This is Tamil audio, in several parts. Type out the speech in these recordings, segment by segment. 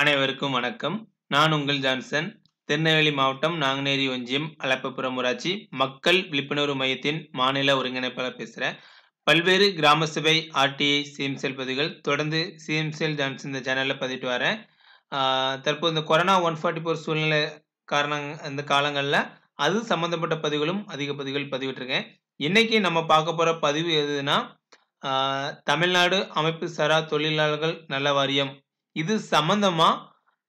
அனைவருக்கும் வணக்கம் நான் உங்கள் ஜான்சன் திருநெல்வேலி மாவட்டம் நாங்குநேரி ஒன்றியம் அலப்பபுரம் ஊராட்சி மக்கள் விழிப்புணர்வு மையத்தின் மாநில ஒருங்கிணைப்பாளர் பேசுகிறேன் பல்வேறு கிராம சபை ஆர்டிஐ சிஎம்செல் பதிவுகள் தொடர்ந்து சிஎம்செல் ஜான்சன் இந்த சேனலில் பதிவிட்டு வரேன் தற்போது இந்த கொரோனா ஒன் ஃபார்ட்டி ஃபோர் சூழ்நிலை காரணங் இந்த காலங்களில் அது சம்மந்தப்பட்ட பதிவுகளும் அதிக பதிவுகள் பதிவிட்டிருக்கேன் இன்றைக்கி நம்ம பார்க்க போகிற பதிவு எதுனா தமிழ்நாடு அமைப்பு சாரா தொழிலாளர்கள் நல வாரியம் இது சம்மந்தமாக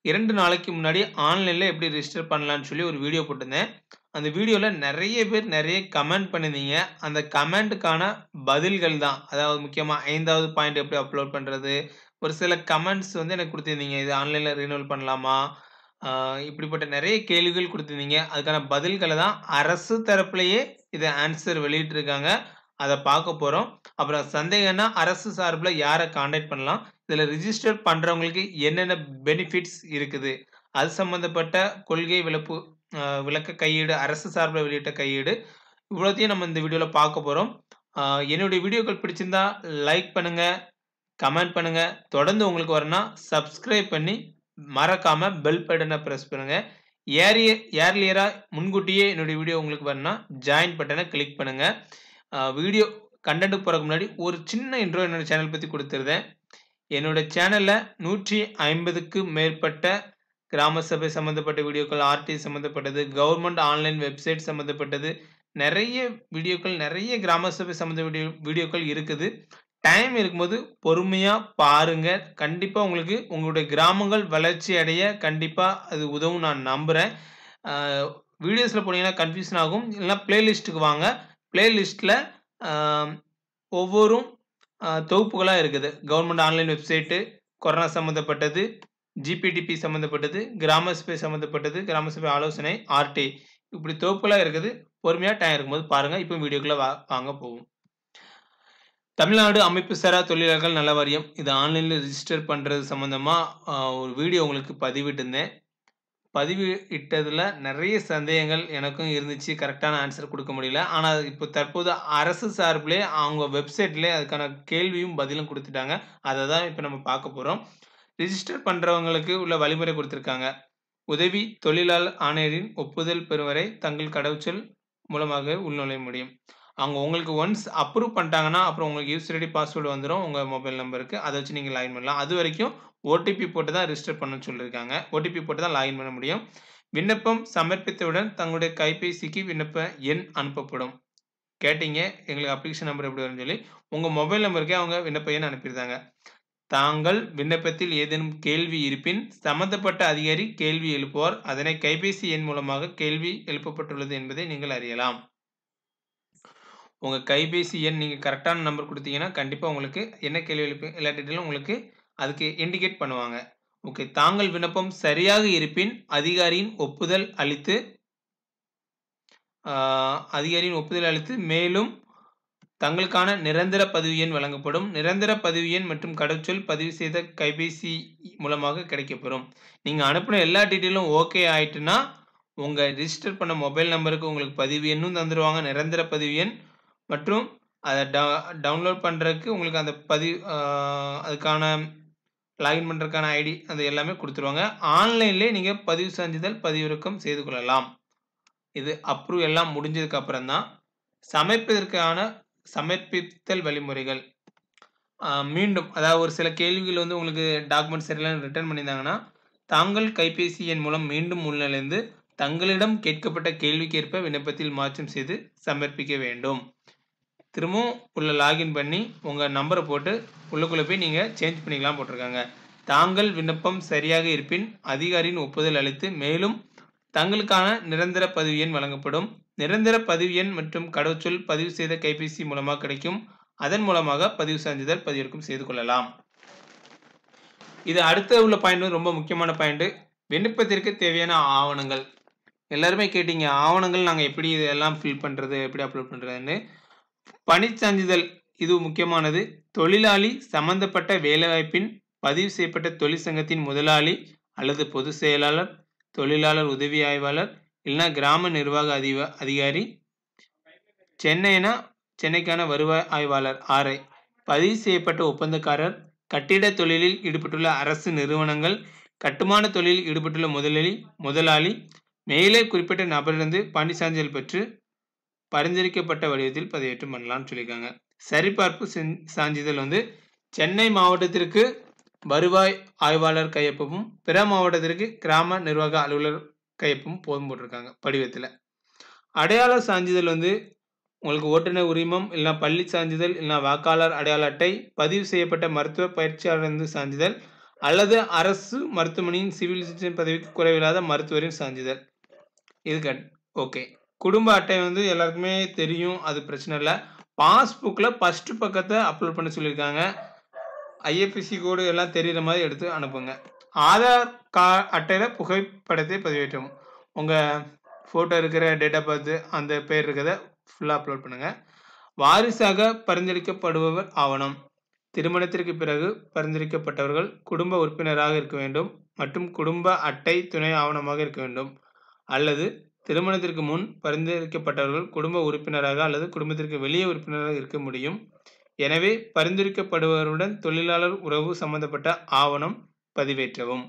இரண்டு நாளைக்கு முன்னாடி ஆன்லைனில் எப்படி ரிஜிஸ்டர் பண்ணலான்னு சொல்லி ஒரு வீடியோ போட்டிருந்தேன் அந்த வீடியோவில் நிறைய பேர் நிறைய கமெண்ட் பண்ணியிருந்தீங்க அந்த கமெண்ட்டுக்கான பதில்கள் தான் அதாவது முக்கியமாக ஐந்தாவது பாயிண்ட் எப்படி அப்லோட் பண்ணுறது ஒரு சில கமெண்ட்ஸ் வந்து எனக்கு கொடுத்துருந்தீங்க இது ஆன்லைனில் ரினியூவல் பண்ணலாமா இப்படிப்பட்ட நிறைய கேள்விகள் கொடுத்துருந்தீங்க அதுக்கான பதில்களை தான் அரசு தரப்புலையே இதை ஆன்சர் வெளியிட்டிருக்காங்க அதை பார்க்க போகிறோம் அப்புறம் சந்தேகம்னா அரசு சார்பில் யாரை காண்டாக்ட் பண்ணலாம் இதில் ரிஜிஸ்டர் பண்ணுறவங்களுக்கு என்னென்ன பெனிஃபிட்ஸ் இருக்குது அது சம்மந்தப்பட்ட கொள்கை விளப்பு விளக்க கையீடு அரசு சார்பில் வெளியிட்ட கையீடு இவ்வளோத்தையும் நம்ம இந்த வீடியோவில் பார்க்க போகிறோம் என்னுடைய வீடியோக்கள் பிடிச்சிருந்தா லைக் பண்ணுங்கள் கமெண்ட் பண்ணுங்கள் தொடர்ந்து உங்களுக்கு வரனா சப்ஸ்கிரைப் பண்ணி மறக்காமல் பெல் பட்டனை ப்ரெஸ் பண்ணுங்கள் ஏரிய ஏர்லியராக முன்கூட்டியே என்னுடைய வீடியோ உங்களுக்கு வரணும்னா ஜாயின் பட்டனை கிளிக் பண்ணுங்கள் வீடியோ கண்டென்ட் போகிறக்கு முன்னாடி ஒரு சின்ன இன்ட்ரோ என்னோடய சேனல் பற்றி கொடுத்துருந்தேன் என்னோடய சேனலில் நூற்றி ஐம்பதுக்கு மேற்பட்ட கிராம சபை சம்மந்தப்பட்ட வீடியோக்கள் ஆர்டி சம்மந்தப்பட்டது கவர்மெண்ட் ஆன்லைன் வெப்சைட் சம்மந்தப்பட்டது நிறைய வீடியோக்கள் நிறைய கிராம சபை சம்மந்த வீடியோ வீடியோக்கள் இருக்குது டைம் இருக்கும்போது பொறுமையாக பாருங்கள் கண்டிப்பாக உங்களுக்கு உங்களுடைய கிராமங்கள் வளர்ச்சி அடைய கண்டிப்பாக அது உதவும் நான் நம்புகிறேன் வீடியோஸில் போனீங்கன்னா கன்ஃபியூஷன் ஆகும் இல்லைன்னா பிளேலிஸ்ட்டுக்கு வாங்க பிளேலிஸ்டில் ஒவ்வொரும் தொகுப்புகளாக இருக்குது கவர்மெண்ட் ஆன்லைன் வெப்சைட்டு கொரோனா சம்மந்தப்பட்டது ஜிபிடிபி சம்மந்தப்பட்டது கிராம சபை சம்மந்தப்பட்டது கிராம சபை ஆலோசனை ஆர்டி இப்படி தொகுப்புகளாக இருக்குது பொறுமையாக டைம் இருக்கும்போது பாருங்கள் இப்போ வீடியோக்குள்ளே வா வாங்க போவோம் தமிழ்நாடு அமைப்பு சாரா தொழிலாளர்கள் நல்ல வாரியம் இது ஆன்லைனில் ரிஜிஸ்டர் பண்ணுறது சம்மந்தமாக ஒரு வீடியோ உங்களுக்கு இருந்தேன் பதிவு இட்டதில் நிறைய சந்தேகங்கள் எனக்கும் இருந்துச்சு கரெக்டான ஆன்சர் கொடுக்க முடியல ஆனால் இப்போ தற்போது அரசு சார்பிலே அவங்க வெப்சைட்லேயே அதுக்கான கேள்வியும் பதிலும் கொடுத்துட்டாங்க அதை தான் இப்போ நம்ம பார்க்க போகிறோம் ரிஜிஸ்டர் பண்ணுறவங்களுக்கு உள்ள வழிமுறை கொடுத்துருக்காங்க உதவி தொழிலாளர் ஆணையரின் ஒப்புதல் பெறும் வரை தங்கள் கடவுச்சொல் மூலமாக உள்நுழைய முடியும் அவங்க உங்களுக்கு ஒன்ஸ் அப்ரூவ் பண்ணிட்டாங்கன்னா அப்புறம் உங்களுக்கு யூஸ் ரெடி பாஸ்வேர்டு வந்துடும் உங்கள் மொபைல் நம்பருக்கு அதை வச்சு நீங்கள் லாகின் பண்ணலாம் அது வரைக்கும் ஓடிபி போட்டு தான் ரிஜிஸ்டர் பண்ணணும்னு சொல்லியிருக்காங்க ஓடிபி போட்டு தான் லாகின் பண்ண முடியும் விண்ணப்பம் சமர்ப்பித்தவுடன் தங்களுடைய கைபேசிக்கு விண்ணப்ப எண் அனுப்பப்படும் கேட்டீங்க எங்களுக்கு அப்ளிகேஷன் நம்பர் எப்படி வரும்னு சொல்லி உங்கள் மொபைல் நம்பருக்கே அவங்க விண்ணப்ப எண் அனுப்பியிருந்தாங்க தாங்கள் விண்ணப்பத்தில் ஏதேனும் கேள்வி இருப்பின் சம்பந்தப்பட்ட அதிகாரி கேள்வி எழுப்புவார் அதனை கைபேசி எண் மூலமாக கேள்வி எழுப்பப்பட்டுள்ளது என்பதை நீங்கள் அறியலாம் உங்கள் கைபேசி எண் நீங்கள் கரெக்டான நம்பர் கொடுத்தீங்கன்னா கண்டிப்பாக உங்களுக்கு என்ன கேள்வி ரிலேட்டடிலும் உங்களுக்கு அதுக்கு இண்டிகேட் பண்ணுவாங்க ஓகே தாங்கள் விண்ணப்பம் சரியாக இருப்பின் அதிகாரியின் ஒப்புதல் அளித்து அதிகாரியின் ஒப்புதல் அளித்து மேலும் தங்களுக்கான நிரந்தர பதிவு எண் வழங்கப்படும் நிரந்தர பதிவு எண் மற்றும் கடவுச்சொல் பதிவு செய்த கைபேசி மூலமாக கிடைக்கப்பெறும் நீங்கள் அனுப்பின எல்லா டீட்டெயிலும் ஓகே ஆயிட்டுன்னா உங்கள் ரிஜிஸ்டர் பண்ண மொபைல் நம்பருக்கு உங்களுக்கு பதிவு எண்ணும் தந்துடுவாங்க நிரந்தர பதிவு எண் மற்றும் அதை ட டவுன்லோட் பண்ணுறதுக்கு உங்களுக்கு அந்த பதிவு அதுக்கான லாகின் பண்ணுறதுக்கான ஐடி அது எல்லாமே கொடுத்துருவாங்க ஆன்லைன்லேயே நீங்கள் பதிவு செஞ்சுதல் பதிவிறக்கம் செய்து கொள்ளலாம் இது அப்ரூவ் எல்லாம் முடிஞ்சதுக்கு அப்புறம் தான் சமைப்பதற்கான சமர்ப்பித்தல் வழிமுறைகள் மீண்டும் அதாவது ஒரு சில கேள்விகள் வந்து உங்களுக்கு டாக்குமெண்ட் சரியில்லைன்னு ரிட்டர்ன் பண்ணியிருந்தாங்கன்னா தாங்கள் கைபேசி எண் மூலம் மீண்டும் உள்நிலைந்து தங்களிடம் கேட்கப்பட்ட கேள்விக்கேற்ப விண்ணப்பத்தில் மாற்றம் செய்து சமர்ப்பிக்க வேண்டும் திரும்பவும் உள்ளே லாகின் பண்ணி உங்கள் நம்பரை போட்டு உள்ளுக்குள்ளே போய் நீங்கள் சேஞ்ச் பண்ணிக்கலாம் போட்டிருக்காங்க தாங்கள் விண்ணப்பம் சரியாக இருப்பின் அதிகாரியின் ஒப்புதல் அளித்து மேலும் தங்களுக்கான நிரந்தர பதிவு எண் வழங்கப்படும் நிரந்தர பதிவு எண் மற்றும் கடவுச்சொல் பதிவு செய்த கைபேசி மூலமாக கிடைக்கும் அதன் மூலமாக பதிவு சான்றிதழ் பதிவிறக்கும் செய்து கொள்ளலாம் இது அடுத்த உள்ள பாயிண்ட் வந்து ரொம்ப முக்கியமான பாயிண்ட்டு விண்ணப்பத்திற்கு தேவையான ஆவணங்கள் எல்லாருமே கேட்டீங்க ஆவணங்கள் நாங்கள் எப்படி இதெல்லாம் ஃபில் பண்ணுறது எப்படி அப்லோட் பண்ணுறதுன்னு பணிச்சான்றிதழ் இது முக்கியமானது தொழிலாளி சம்பந்தப்பட்ட வேலைவாய்ப்பின் பதிவு செய்யப்பட்ட தொழிற்சங்கத்தின் முதலாளி அல்லது பொது செயலாளர் தொழிலாளர் உதவி ஆய்வாளர் இல்லைனா கிராம நிர்வாக அதி அதிகாரி சென்னைனா சென்னைக்கான வருவாய் ஆய்வாளர் ஆர்ஐ பதிவு செய்யப்பட்ட ஒப்பந்தக்காரர் கட்டிட தொழிலில் ஈடுபட்டுள்ள அரசு நிறுவனங்கள் கட்டுமான தொழிலில் ஈடுபட்டுள்ள முதலாளி முதலாளி மேலே குறிப்பிட்ட நபரிலிருந்து பணி சான்றிதழ் பெற்று பரிந்துரைக்கப்பட்ட வடிவத்தில் பதிவேற்றம் பண்ணலாம்னு சொல்லியிருக்காங்க சரிபார்ப்பு சான்றிதழ் வந்து சென்னை மாவட்டத்திற்கு வருவாய் ஆய்வாளர் கையொப்பமும் பிற மாவட்டத்திற்கு கிராம நிர்வாக அலுவலர் கையொப்பமும் போதும் போட்டிருக்காங்க படிவத்தில் அடையாள சான்றிதழ் வந்து உங்களுக்கு ஓட்டுநர் உரிமம் இல்லைனா பள்ளி சான்றிதழ் இல்லைனா வாக்காளர் அடையாள அட்டை பதிவு செய்யப்பட்ட மருத்துவ பயிற்சியாளர் சான்றிதழ் அல்லது அரசு மருத்துவமனையின் சிவில் சிகிச்சை பதவிக்கு குறைவில்லாத மருத்துவரின் சான்றிதழ் இது கட் ஓகே குடும்ப அட்டை வந்து எல்லாருக்குமே தெரியும் அது பிரச்சனை இல்லை பாஸ்புக்கில் ஃபஸ்ட்டு பக்கத்தை அப்லோட் பண்ண சொல்லியிருக்காங்க ஐஎஃப்எஸ்சி கோடு எல்லாம் தெரிகிற மாதிரி எடுத்து அனுப்புங்க ஆதார் கா அட்டையில் புகைப்படத்தை பதிவேற்றவும் உங்கள் ஃபோட்டோ இருக்கிற டேட் ஆஃப் அந்த பேர் இருக்கிறத ஃபுல்லாக அப்லோட் பண்ணுங்கள் வாரிசாக பரிந்துரைக்கப்படுபவர் ஆவணம் திருமணத்திற்கு பிறகு பரிந்துரைக்கப்பட்டவர்கள் குடும்ப உறுப்பினராக இருக்க வேண்டும் மற்றும் குடும்ப அட்டை துணை ஆவணமாக இருக்க வேண்டும் அல்லது திருமணத்திற்கு முன் பரிந்துரைக்கப்பட்டவர்கள் குடும்ப உறுப்பினராக அல்லது குடும்பத்திற்கு வெளியே உறுப்பினராக இருக்க முடியும் எனவே பரிந்துரைக்கப்படுபவருடன் தொழிலாளர் உறவு சம்பந்தப்பட்ட ஆவணம் பதிவேற்றவும்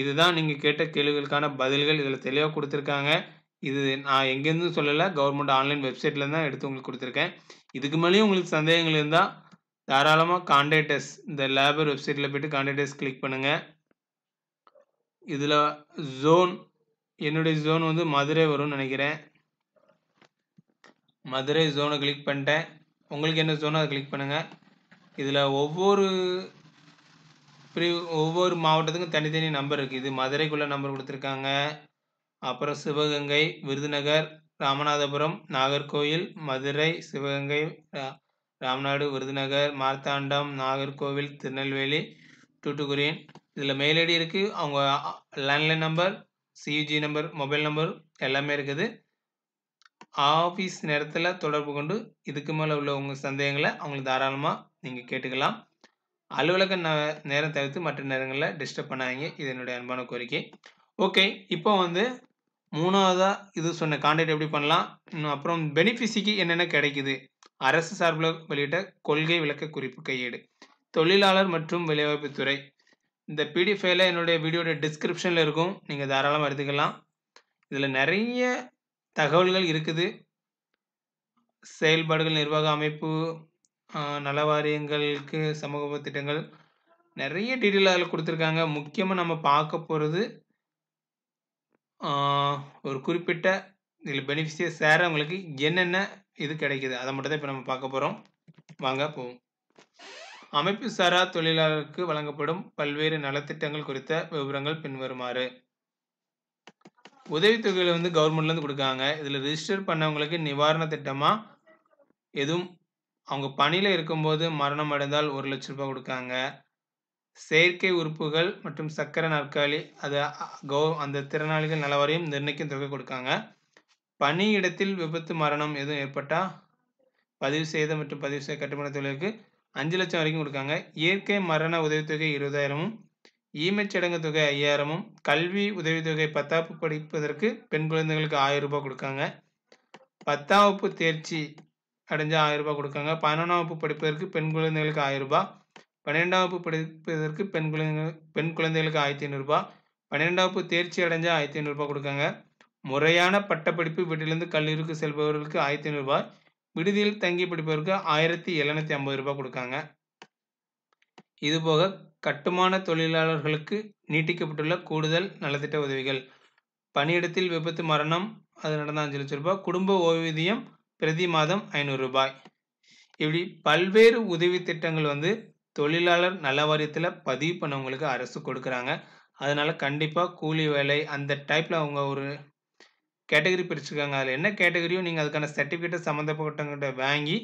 இதுதான் நீங்கள் கேட்ட கேள்விகளுக்கான பதில்கள் இதில் தெளிவாக கொடுத்துருக்காங்க இது நான் எங்கேருந்து சொல்லலை கவர்மெண்ட் ஆன்லைன் வெப்சைட்டில் தான் எடுத்து உங்களுக்கு கொடுத்துருக்கேன் இதுக்கு மேலேயும் உங்களுக்கு சந்தேகங்கள் இருந்தால் தாராளமாக கான்டாக்டஸ் இந்த லேபர் வெப்சைட்டில் போய்ட்டு கான்டாக்டஸ் கிளிக் பண்ணுங்கள் இதில் ஜோன் என்னுடைய ஜோன் வந்து மதுரை வரும்னு நினைக்கிறேன் மதுரை ஜோனை கிளிக் பண்ணிட்டேன் உங்களுக்கு என்ன ஜோனோ அதை கிளிக் பண்ணுங்கள் இதில் ஒவ்வொரு பிரி ஒவ்வொரு மாவட்டத்துக்கும் தனித்தனி நம்பர் இருக்குது இது மதுரைக்குள்ளே நம்பர் கொடுத்துருக்காங்க அப்புறம் சிவகங்கை விருதுநகர் ராமநாதபுரம் நாகர்கோவில் மதுரை சிவகங்கை ராம்நாடு விருதுநகர் மார்த்தாண்டம் நாகர்கோவில் திருநெல்வேலி டூட்டுக்குரியன் இதில் மெயில் ஐடி இருக்குது அவங்க landline number CUG number mobile number எல்லாமே இருக்குது ஆஃபீஸ் நேரத்தில் தொடர்பு கொண்டு இதுக்கு மேலே உள்ள உங்கள் சந்தேகங்களை அவங்களுக்கு தாராளமாக நீங்கள் கேட்டுக்கலாம் அலுவலக ந நேரம் தவிர்த்து மற்ற நேரங்களில் டிஸ்டர்ப் பண்ணாதீங்க இது என்னுடைய அன்பான கோரிக்கை ஓகே இப்போ வந்து மூணாவதாக இது சொன்ன கான்டாக்ட் எப்படி பண்ணலாம் இன்னும் அப்புறம் பெனிஃபிஷிக்கு என்னென்ன கிடைக்குது அரசு சார்பில் வெளியிட்ட கொள்கை விளக்க குறிப்பு கையேடு தொழிலாளர் மற்றும் வேலைவாய்ப்பு துறை இந்த பிடிஎஃப் ஃபைலை என்னுடைய வீடியோட டிஸ்கிரிப்ஷனில் இருக்கும் நீங்கள் தாராளமாக எடுத்துக்கலாம் இதில் நிறைய தகவல்கள் இருக்குது செயல்பாடுகள் நிர்வாக அமைப்பு நல வாரியங்களுக்கு சமூக திட்டங்கள் நிறைய டீட்டெயில் அதில் கொடுத்துருக்காங்க முக்கியமாக நம்ம பார்க்க போகிறது ஒரு குறிப்பிட்ட இதில் பெனிஃபிஷியர் சேரவங்களுக்கு என்னென்ன இது கிடைக்கிது அதை மட்டும் தான் இப்போ நம்ம பார்க்க போகிறோம் வாங்க போவோம் அமைப்பு சாரா தொழிலாளருக்கு வழங்கப்படும் பல்வேறு நலத்திட்டங்கள் குறித்த விவரங்கள் பின்வருமாறு உதவித்தொகையில் வந்து கவர்மெண்ட்லேருந்து கொடுக்காங்க இதில் ரிஜிஸ்டர் பண்ணவங்களுக்கு நிவாரண திட்டமாக எதுவும் அவங்க பணியில் இருக்கும்போது மரணம் அடைந்தால் ஒரு லட்ச ரூபாய் கொடுக்காங்க செயற்கை உறுப்புகள் மற்றும் சக்கரை நாற்காலி அதை கௌ அந்த திறனாளிகள் நலவரையும் நிர்ணயிக்கும் தொகை கொடுக்காங்க பணியிடத்தில் விபத்து மரணம் எதுவும் ஏற்பட்டால் பதிவு செய்த மற்றும் பதிவு செய்ய கட்டுமான தொழிலுக்கு அஞ்சு லட்சம் வரைக்கும் கொடுக்காங்க இயற்கை மரண உதவித்தொகை இருபதாயிரமும் ஈமச்சடங்கு தொகை ஐயாயிரமும் கல்வி உதவித்தொகை பத்தாப்பு படிப்பதற்கு பெண் குழந்தைகளுக்கு ஆயிரம் ரூபாய் கொடுக்காங்க பத்தாம் வகுப்பு தேர்ச்சி அடைஞ்சால் ஆயிரம் ரூபாய் கொடுக்காங்க பதினொன்றாம் வகுப்பு படிப்பதற்கு பெண் குழந்தைகளுக்கு ஆயிரம் ரூபாய் பன்னிரெண்டாம் வகுப்பு படிப்பதற்கு பெண் குழந்தைகள் பெண் குழந்தைகளுக்கு ஆயிரத்தி ஐநூறுரூபா பன்னிரெண்டாம் வகுப்பு தேர்ச்சி அடைஞ்சால் ஆயிரத்தி ஐநூறுரூபா கொடுக்காங்க முறையான பட்டப்படிப்பு வீட்டிலிருந்து கல்லூரிக்கு செல்பவர்களுக்கு ஆயிரத்தி ஐநூறுரூபா விடுதியில் தங்கி படிப்பவருக்கு ஆயிரத்தி எழுநூத்தி ஐம்பது ரூபாய் கொடுக்காங்க இதுபோக கட்டுமான தொழிலாளர்களுக்கு நீட்டிக்கப்பட்டுள்ள கூடுதல் நலத்திட்ட உதவிகள் பணியிடத்தில் விபத்து மரணம் அது நடந்த அஞ்சு லட்சம் ரூபாய் குடும்ப ஓய்வூதியம் பிரதி மாதம் ஐநூறு ரூபாய் இப்படி பல்வேறு உதவி திட்டங்கள் வந்து தொழிலாளர் நல வாரியத்தில் பதிவு பண்ணவங்களுக்கு அரசு கொடுக்குறாங்க அதனால் கண்டிப்பாக கூலி வேலை அந்த டைப்பில் அவங்க ஒரு கேட்டகரி பிரிச்சுக்காங்க அதில் என்ன கேட்டகரியும் நீங்கள் அதுக்கான சர்டிஃபிகேட்டை சம்மந்தப்பட்டவங்கிட்ட வாங்கி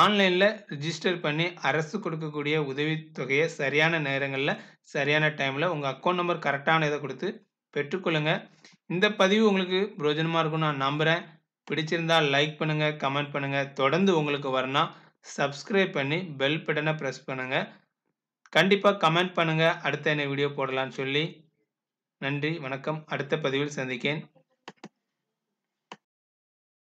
ஆன்லைனில் ரிஜிஸ்டர் பண்ணி அரசு கொடுக்கக்கூடிய உதவித்தொகையை சரியான நேரங்களில் சரியான டைமில் உங்கள் அக்கௌண்ட் நம்பர் கரெக்டான இதை கொடுத்து பெற்றுக்கொள்ளுங்கள் இந்த பதிவு உங்களுக்கு பிரயோஜனமாக இருக்கும்னு நான் நம்புகிறேன் பிடிச்சிருந்தால் லைக் பண்ணுங்கள் கமெண்ட் பண்ணுங்கள் தொடர்ந்து உங்களுக்கு வரனா சப்ஸ்கிரைப் பண்ணி பெல் பட்டனை ப்ரெஸ் பண்ணுங்கள் கண்டிப்பாக கமெண்ட் பண்ணுங்கள் அடுத்த என்ன வீடியோ போடலான்னு சொல்லி நன்றி வணக்கம் அடுத்த பதிவில் சந்திக்கேன்